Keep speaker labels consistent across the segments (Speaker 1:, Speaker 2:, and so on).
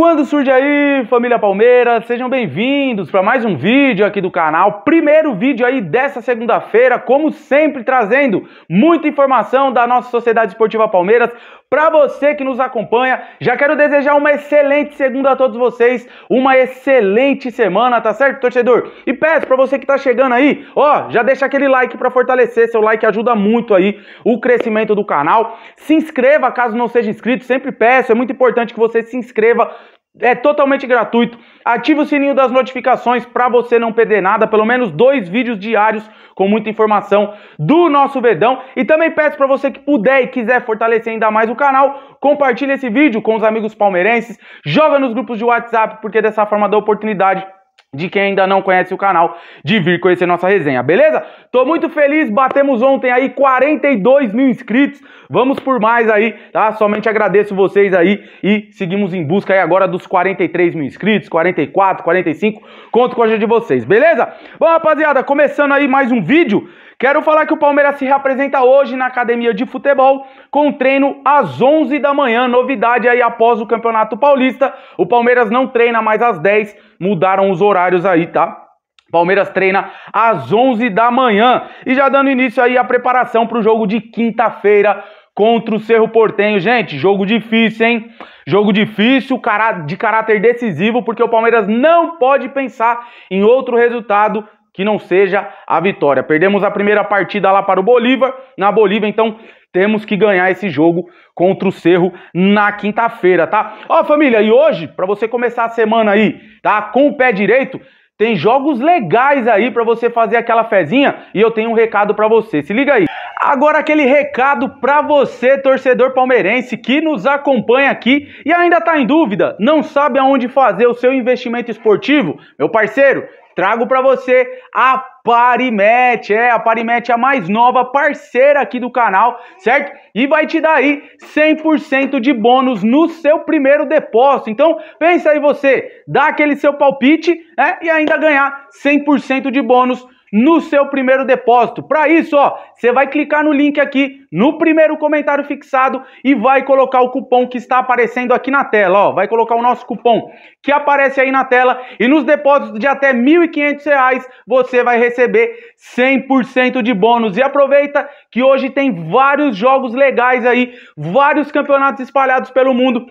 Speaker 1: Quando surge aí, família Palmeiras, sejam bem-vindos para mais um vídeo aqui do canal. Primeiro vídeo aí dessa segunda-feira, como sempre trazendo muita informação da nossa Sociedade Esportiva Palmeiras, para você que nos acompanha, já quero desejar uma excelente segunda a todos vocês, uma excelente semana, tá certo, torcedor? E peço para você que tá chegando aí, ó, já deixa aquele like para fortalecer, seu like ajuda muito aí o crescimento do canal. Se inscreva caso não seja inscrito, sempre peço, é muito importante que você se inscreva é totalmente gratuito. Ative o sininho das notificações para você não perder nada, pelo menos dois vídeos diários com muita informação do nosso Verdão. E também peço para você que puder e quiser fortalecer ainda mais o canal, compartilhe esse vídeo com os amigos palmeirenses, joga nos grupos de WhatsApp, porque dessa forma dá oportunidade de quem ainda não conhece o canal, de vir conhecer nossa resenha, beleza? Tô muito feliz, batemos ontem aí 42 mil inscritos, vamos por mais aí, tá? Somente agradeço vocês aí e seguimos em busca aí agora dos 43 mil inscritos, 44, 45, conto com a ajuda de vocês, beleza? Bom, rapaziada, começando aí mais um vídeo, Quero falar que o Palmeiras se reapresenta hoje na academia de futebol com treino às 11 da manhã. Novidade aí após o Campeonato Paulista. O Palmeiras não treina mais às 10, mudaram os horários aí, tá? Palmeiras treina às 11 da manhã e já dando início aí a preparação para o jogo de quinta-feira contra o Cerro Portenho. Gente, jogo difícil, hein? Jogo difícil, de caráter decisivo, porque o Palmeiras não pode pensar em outro resultado que não seja a vitória. Perdemos a primeira partida lá para o Bolívar, na Bolívia, então temos que ganhar esse jogo contra o Cerro na quinta-feira, tá? Ó, família, e hoje, para você começar a semana aí, tá? Com o pé direito, tem jogos legais aí para você fazer aquela fezinha e eu tenho um recado para você. Se liga aí. Agora aquele recado para você, torcedor palmeirense que nos acompanha aqui e ainda tá em dúvida, não sabe aonde fazer o seu investimento esportivo? Meu parceiro, trago para você a Parimet, é, a Parimet é a mais nova parceira aqui do canal, certo? E vai te dar aí 100% de bônus no seu primeiro depósito. Então, pensa aí você, dá aquele seu palpite, né, e ainda ganhar 100% de bônus no seu primeiro depósito. Para isso, ó, você vai clicar no link aqui no primeiro comentário fixado e vai colocar o cupom que está aparecendo aqui na tela, ó. Vai colocar o nosso cupom que aparece aí na tela e nos depósitos de até R$ 1.500 você vai receber 100% de bônus. E aproveita que hoje tem vários jogos legais aí, vários campeonatos espalhados pelo mundo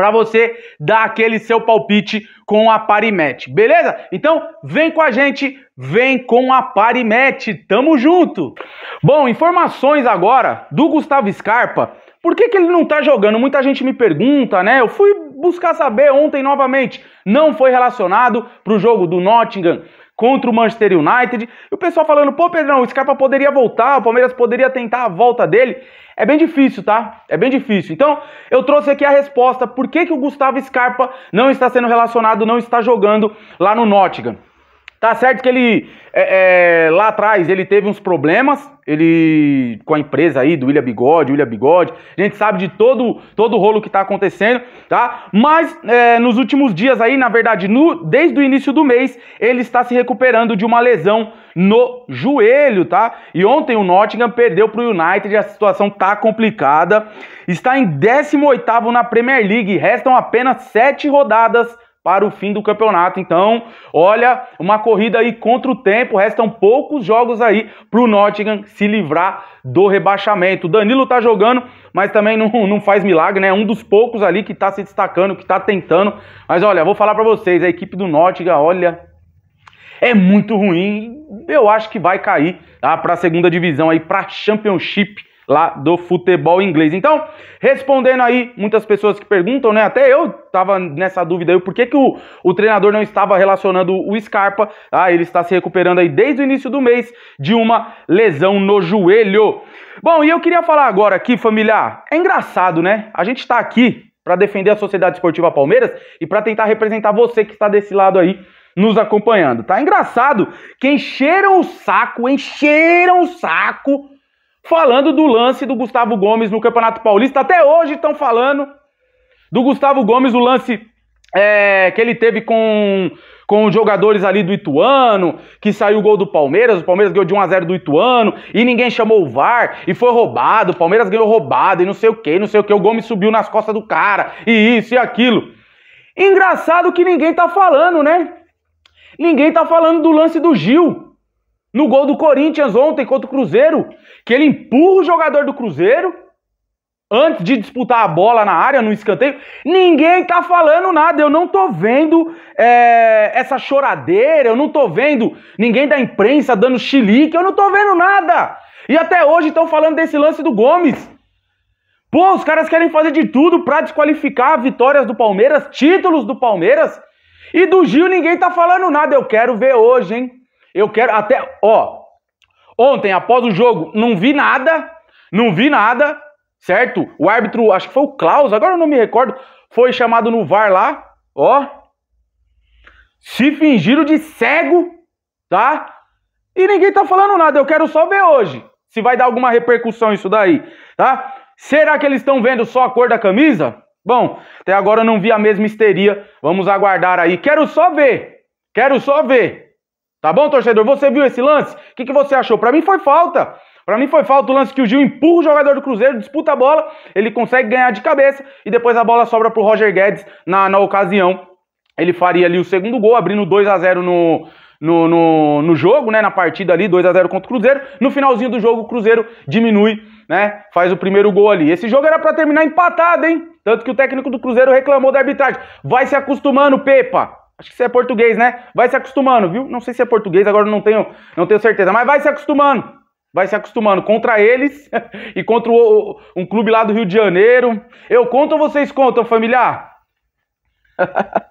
Speaker 1: para você dar aquele seu palpite com a Parimete, beleza? Então vem com a gente, vem com a Parimete, tamo junto! Bom, informações agora do Gustavo Scarpa. Por que, que ele não tá jogando? Muita gente me pergunta, né? Eu fui buscar saber ontem novamente. Não foi relacionado pro jogo do Nottingham contra o Manchester United. E o pessoal falando, pô, Pedrão, o Scarpa poderia voltar, o Palmeiras poderia tentar a volta dele. É bem difícil, tá? É bem difícil. Então, eu trouxe aqui a resposta por que, que o Gustavo Scarpa não está sendo relacionado, não está jogando lá no Nottingham. Tá certo que ele é, é, lá atrás ele teve uns problemas, ele com a empresa aí do William Bigode, William Bigode. A gente sabe de todo todo o rolo que tá acontecendo, tá? Mas é, nos últimos dias aí, na verdade, no, desde o início do mês, ele está se recuperando de uma lesão no joelho, tá? E ontem o Nottingham perdeu pro United, a situação tá complicada. Está em 18º na Premier League, restam apenas 7 rodadas para o fim do campeonato. Então, olha, uma corrida aí contra o tempo, restam poucos jogos aí para o Nottingham se livrar do rebaixamento. O Danilo tá jogando, mas também não, não faz milagre, né? É um dos poucos ali que tá se destacando, que tá tentando. Mas olha, vou falar para vocês, a equipe do Nottingham, olha, é muito ruim. Eu acho que vai cair tá, para a segunda divisão aí, para Championship lá do futebol inglês. Então, respondendo aí muitas pessoas que perguntam, né? Até eu tava nessa dúvida aí, por que, que o, o treinador não estava relacionando o Scarpa? Ah, ele está se recuperando aí desde o início do mês de uma lesão no joelho. Bom, e eu queria falar agora aqui, familiar, é engraçado, né? A gente está aqui para defender a Sociedade Esportiva Palmeiras e para tentar representar você que está desse lado aí nos acompanhando. Tá engraçado que encheram o saco, encheram o saco falando do lance do Gustavo Gomes no Campeonato Paulista. Até hoje estão falando do Gustavo Gomes, o lance é, que ele teve com, com os jogadores ali do Ituano, que saiu o gol do Palmeiras, o Palmeiras ganhou de 1x0 do Ituano, e ninguém chamou o VAR, e foi roubado, o Palmeiras ganhou roubado, e não sei o que, não sei o que, o Gomes subiu nas costas do cara, e isso e aquilo. Engraçado que ninguém tá falando, né? Ninguém tá falando do lance do Gil. No gol do Corinthians ontem contra o Cruzeiro, que ele empurra o jogador do Cruzeiro antes de disputar a bola na área, no escanteio. Ninguém tá falando nada. Eu não tô vendo é, essa choradeira, eu não tô vendo ninguém da imprensa dando xilique, eu não tô vendo nada. E até hoje estão falando desse lance do Gomes. Pô, os caras querem fazer de tudo para desqualificar vitórias do Palmeiras, títulos do Palmeiras. E do Gil ninguém tá falando nada. Eu quero ver hoje, hein? Eu quero até. Ó, ontem, após o jogo, não vi nada. Não vi nada, certo? O árbitro, acho que foi o Klaus, agora eu não me recordo. Foi chamado no VAR lá, ó. Se fingiram de cego, tá? E ninguém tá falando nada. Eu quero só ver hoje se vai dar alguma repercussão isso daí, tá? Será que eles estão vendo só a cor da camisa? Bom, até agora eu não vi a mesma histeria. Vamos aguardar aí. Quero só ver. Quero só ver. Tá bom, torcedor? Você viu esse lance? O que, que você achou? Para mim foi falta. Para mim foi falta o lance que o Gil empurra o jogador do Cruzeiro, disputa a bola, ele consegue ganhar de cabeça e depois a bola sobra pro Roger Guedes na, na ocasião. Ele faria ali o segundo gol, abrindo 2 a 0 no, no, no, no, jogo, né? Na partida ali, 2 a 0 contra o Cruzeiro. No finalzinho do jogo, o Cruzeiro diminui, né? Faz o primeiro gol ali. Esse jogo era para terminar empatado, hein? Tanto que o técnico do Cruzeiro reclamou da arbitragem. Vai se acostumando, Pepa. Acho que você é português, né? Vai se acostumando, viu? Não sei se é português, agora não tenho, não tenho certeza, mas vai se acostumando. Vai se acostumando contra eles e contra o, um clube lá do Rio de Janeiro. Eu conto ou vocês contam, familiar?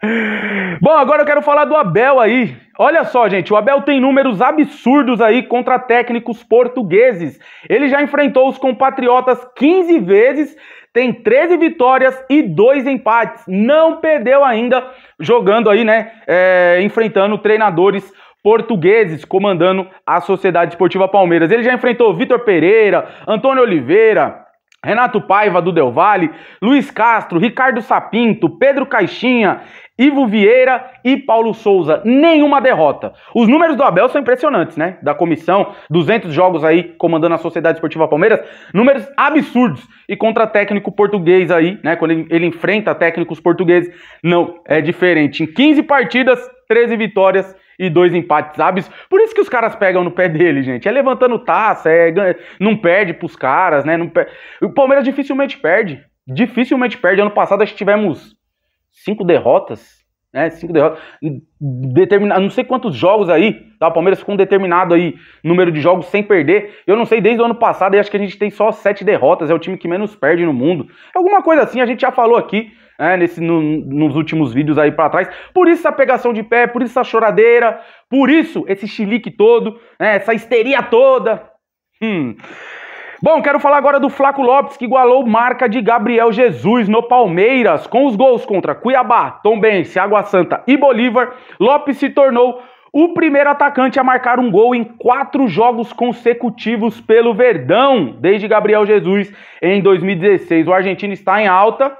Speaker 1: Bom, agora eu quero falar do Abel aí. Olha só, gente, o Abel tem números absurdos aí contra técnicos portugueses. Ele já enfrentou os compatriotas 15 vezes tem 13 vitórias e 2 empates. Não perdeu ainda jogando aí, né? É, enfrentando treinadores portugueses comandando a Sociedade Esportiva Palmeiras. Ele já enfrentou Vitor Pereira, Antônio Oliveira, Renato Paiva do Del Valle, Luiz Castro, Ricardo Sapinto, Pedro Caixinha, Ivo Vieira e Paulo Souza, nenhuma derrota. Os números do Abel são impressionantes, né? Da comissão, 200 jogos aí comandando a Sociedade Esportiva Palmeiras, números absurdos. E contra técnico português aí, né? Quando ele, enfrenta técnicos portugueses, não é diferente. Em 15 partidas, 13 vitórias e dois empates hábeis. Por isso que os caras pegam no pé dele, gente. É levantando taça, é, não perde pros caras, né? Não per... O Palmeiras dificilmente perde. Dificilmente perde. Ano passado acho que tivemos cinco derrotas, né? Cinco derrotas. Hum, determinado, não sei quantos jogos aí, tá? O Palmeiras com um determinado aí número de jogos sem perder. Eu não sei, desde o ano passado, acho que a gente tem só sete derrotas, é o time que menos perde no mundo. Alguma coisa assim, a gente já falou aqui. né? nesse, no, nos últimos vídeos aí para trás. Por isso essa pegação de pé, por isso essa choradeira, por isso esse chilique todo, né, essa histeria toda. Hum. Bom, quero falar agora do Flaco Lopes, que igualou marca de Gabriel Jesus no Palmeiras. Com os gols contra Cuiabá, Tombense, Água Santa e Bolívar, Lopes se tornou o primeiro atacante a marcar um gol em quatro jogos consecutivos pelo Verdão, desde Gabriel Jesus em 2016. O argentino está em alta,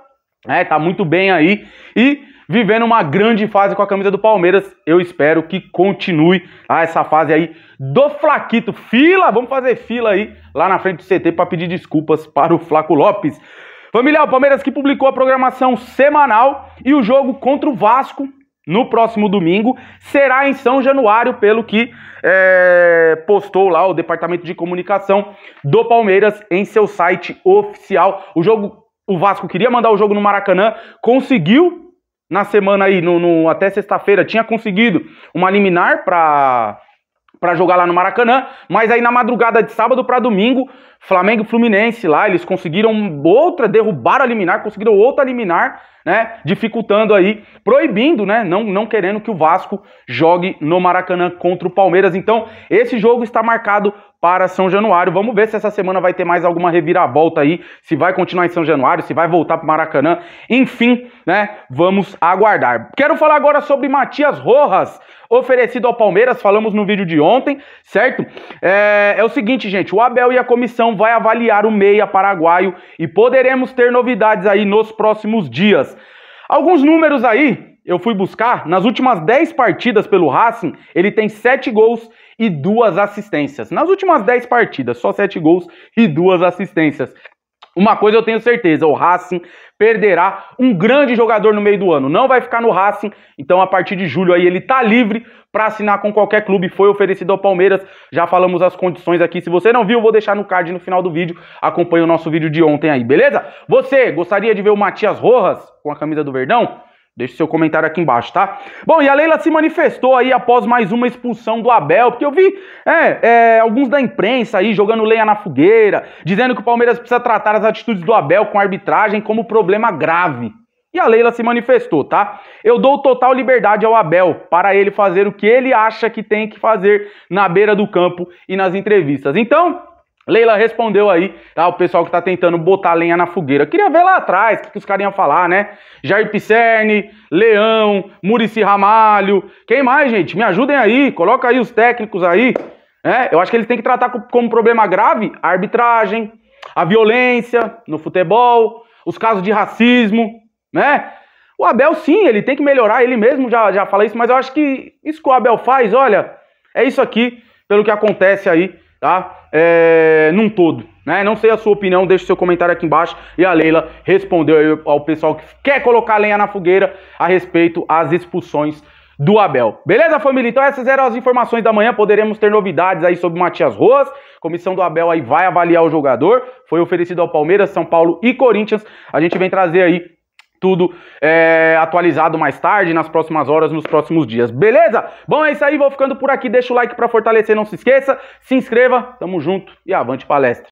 Speaker 1: está né, muito bem aí, e vivendo uma grande fase com a camisa do Palmeiras. Eu espero que continue ah, essa fase aí do Flaquito. Fila, vamos fazer fila aí lá na frente do CT para pedir desculpas para o Flaco Lopes. Familiar, o Palmeiras que publicou a programação semanal e o jogo contra o Vasco no próximo domingo será em São Januário, pelo que é, postou lá o departamento de comunicação do Palmeiras em seu site oficial. O jogo, o Vasco queria mandar o jogo no Maracanã, conseguiu na semana aí, no, no até sexta-feira, tinha conseguido uma liminar para para jogar lá no Maracanã, mas aí na madrugada de sábado para domingo, Flamengo e Fluminense lá, eles conseguiram outra, derrubaram a liminar, conseguiram outra liminar, né, dificultando aí, proibindo, né, não, não querendo que o Vasco jogue no Maracanã contra o Palmeiras. Então, esse jogo está marcado para São Januário. Vamos ver se essa semana vai ter mais alguma reviravolta aí, se vai continuar em São Januário, se vai voltar para Maracanã. Enfim, né? Vamos aguardar. Quero falar agora sobre Matias Rojas, oferecido ao Palmeiras. Falamos no vídeo de ontem, certo? É, é o seguinte, gente. O Abel e a comissão vai avaliar o meia paraguaio e poderemos ter novidades aí nos próximos dias. Alguns números aí eu fui buscar, nas últimas 10 partidas pelo Racing, ele tem 7 gols e 2 assistências. Nas últimas 10 partidas, só 7 gols e 2 assistências. Uma coisa eu tenho certeza, o Racing perderá um grande jogador no meio do ano. Não vai ficar no Racing, então a partir de julho aí ele tá livre para assinar com qualquer clube. Foi oferecido ao Palmeiras, já falamos as condições aqui. Se você não viu, vou deixar no card no final do vídeo. Acompanhe o nosso vídeo de ontem aí, beleza? Você gostaria de ver o Matias Rojas com a camisa do Verdão? Deixe seu comentário aqui embaixo, tá? Bom, e a Leila se manifestou aí após mais uma expulsão do Abel, porque eu vi é, é, alguns da imprensa aí jogando lenha na fogueira, dizendo que o Palmeiras precisa tratar as atitudes do Abel com arbitragem como problema grave. E a Leila se manifestou, tá? Eu dou total liberdade ao Abel para ele fazer o que ele acha que tem que fazer na beira do campo e nas entrevistas. Então, Leila respondeu aí, tá? O pessoal que tá tentando botar lenha na fogueira. queria ver lá atrás o que, que os caras iam falar, né? Jair Pisserni, Leão, Murici Ramalho. Quem mais, gente? Me ajudem aí, coloca aí os técnicos aí. Né? eu acho que eles têm que tratar como problema grave a arbitragem, a violência no futebol, os casos de racismo, né? O Abel, sim, ele tem que melhorar, ele mesmo já, já fala isso, mas eu acho que isso que o Abel faz, olha, é isso aqui, pelo que acontece aí tá? É, num todo, né? Não sei a sua opinião, deixe seu comentário aqui embaixo. E a Leila respondeu ao pessoal que quer colocar lenha na fogueira a respeito às expulsões do Abel. Beleza, família? Então essas eram as informações da manhã. Poderemos ter novidades aí sobre o Matias Roas. Comissão do Abel aí vai avaliar o jogador. Foi oferecido ao Palmeiras, São Paulo e Corinthians. A gente vem trazer aí tudo é, atualizado mais tarde, nas próximas horas, nos próximos dias. Beleza? Bom, é isso aí. Vou ficando por aqui. Deixa o like para fortalecer. Não se esqueça. Se inscreva. Tamo junto e avante palestra.